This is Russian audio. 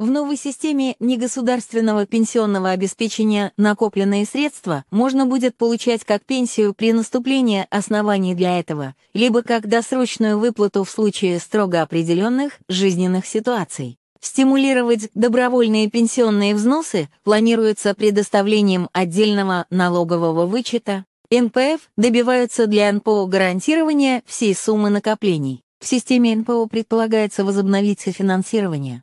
В новой системе негосударственного пенсионного обеспечения накопленные средства можно будет получать как пенсию при наступлении оснований для этого, либо как досрочную выплату в случае строго определенных жизненных ситуаций. Стимулировать добровольные пенсионные взносы планируется предоставлением отдельного налогового вычета. НПФ добиваются для НПО гарантирования всей суммы накоплений. В системе НПО предполагается возобновить софинансирование.